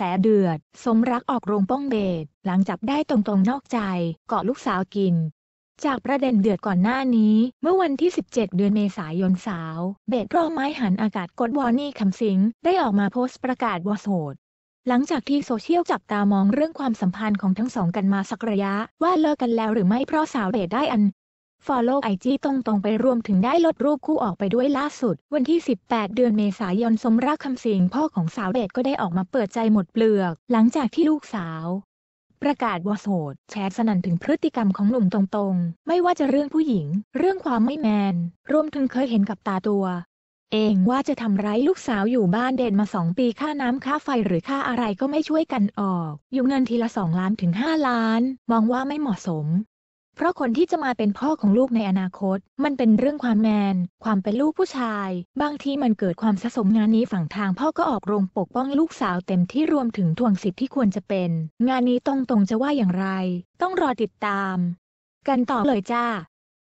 แสเดือด สมรักออกโรงป้องเดหลังจับได้ตรงๆนอกใจ เกาะลูกสาวกิน จากประเด็นเดือดก่อนหน้านี้ เมื่อวันที่ 17 เดือนเมษายนสาว เบดร่อไม้หันอากาศกดวอร์นี่คำสิง ได้ออกมาโพสต์ประกาศวอโสดหลังจากที่โซเชียลจับตามองเรื่องความสัมพันธ์ของทั้งสองกันมาสักระยะ ว่าเลิกกันแล้วหรือไม่เพราะสาวเบดได้อันฟอลโล่ไอจีตรงๆไปรวมถึงได้ลดรูปคู่ออกไปด้วยล่าสุด วันที่ 18 เดือนเมษายนสมรักคำสิงพ่อของสาวเบตก็ได้ออกมาเปิดใจหมดเปลือกหลังจากที่ลูกสาว ประกาศว่าโสด แชร์สนั่นถึงพฤติกรรมของหนุ่มตรงๆ ไม่ว่าจะเรื่องผู้หญิง เรื่องความไม่แมนรวมถึงเคยเห็นกับตาตัว เองว่าจะทำร้ายลูกสาวอยู่บ้านเดนมาสองปีค่าน้ำค่าไฟหรือค่าอะไรก็ไม่ช่วยกันออก อยู่เงินทีละสองล้านถึงห้าล้าน มองว่าไม่เหมาะสมเพราะคนที่จะมาเป็นพ่อของลูกในอนาคต มันเป็นเรื่องความแมน ความเป็นลูกผู้ชายบางทีมันเกิดความสะสมงานนี้ฝั่งทางพ่อก็ออกโรงปกป้องลูกสาวเต็มที่รวมถึงทวงสิทธิ์ที่ควรจะเป็น งานนี้ตรงๆจะว่าอย่างไร ต้องรอติดตาม กันต่อเลยจ้า